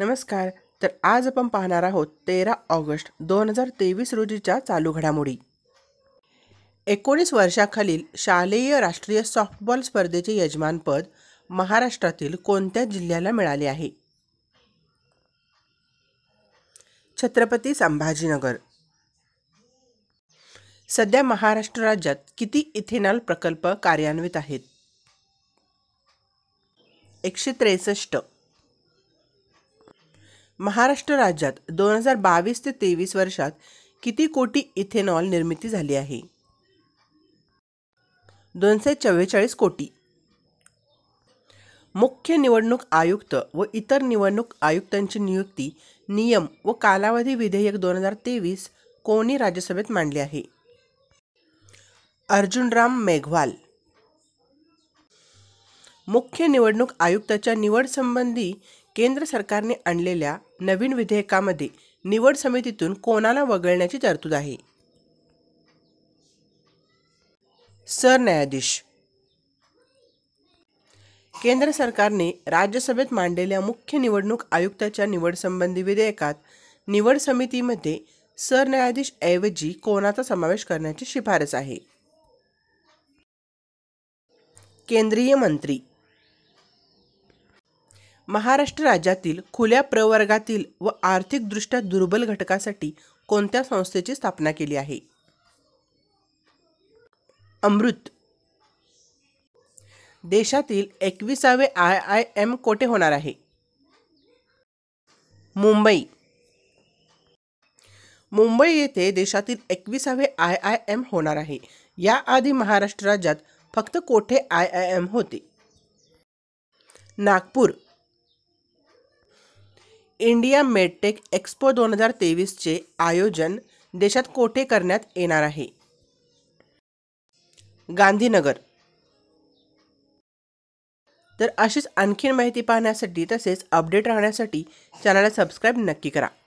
नमस्कार तर आज आपण पाहणार आहोत तेरा ऑगस्ट दोन हजार तेवीस रोजीच्या चालू घडामोडी एकोणीस वर्षाखालील शालेय राष्ट्रीय सॉफ्टबॉल स्पर्धेचे यजमानपद महाराष्ट्रातील कोणत्या जिल्ह्याला मिळाले आहे छत्रपती संभाजीनगर सध्या महाराष्ट्र राज्यात किती इथेनॉल प्रकल्प कार्यान्वित आहेत एकशे त्रेसष्ट महाराष्ट्र राज्यात दोन हजार बावीस ते तेवीस वर्षात किती कोटी इथेनॉल निर्मिती झाली आहे दोनशे चव्वेचाळीस कोटी मुख्य निवडणूक आयुक्त व इतर निवडणूक आयुक्तांची नियुक्ती नियम व कालावधी विधेयक दोन हजार तेवीस कोणी राज्यसभेत मांडले आहे अर्जुनराम मेघवाल मुख्य निवडणूक आयुक्ताच्या निवडसंबंधी केंद्र सरकारने आणलेल्या नवीन विधेयकामध्ये निवड समितीतून कोणाला वगळण्याची तरतूद आहे सरन्यायाधीश केंद्र सरकारने राज्यसभेत मांडलेल्या मुख्य निवडणूक आयुक्ताच्या निवडसंबंधी विधेयकात निवड समितीमध्ये सरन्यायाधीश ऐवजी कोणाचा समावेश करण्याची शिफारस आहे केंद्रीय मंत्री महाराष्ट्र राज्यातील खुल्या प्रवर्गातील व आर्थिकदृष्ट्या दुर्बल घटकासाठी कोणत्या संस्थेची स्थापना केली आहे अमृत देशातील एकविसावे आय आय एम कोठे होणार आहे मुंबई मुंबई येथे देशातील एकविसावे आय आय एम होणार आहे याआधी महाराष्ट्र राज्यात फक्त कोठे आय आय एम होते नागपूर इंडिया मेडटेक एक्सपो दोन हजार तेवीसचे आयोजन देशात कोठे करण्यात येणार आहे गांधीनगर तर अशीच आणखीन माहिती पाहण्यासाठी तसेच अपडेट राहण्यासाठी चॅनलला सबस्क्राईब नक्की करा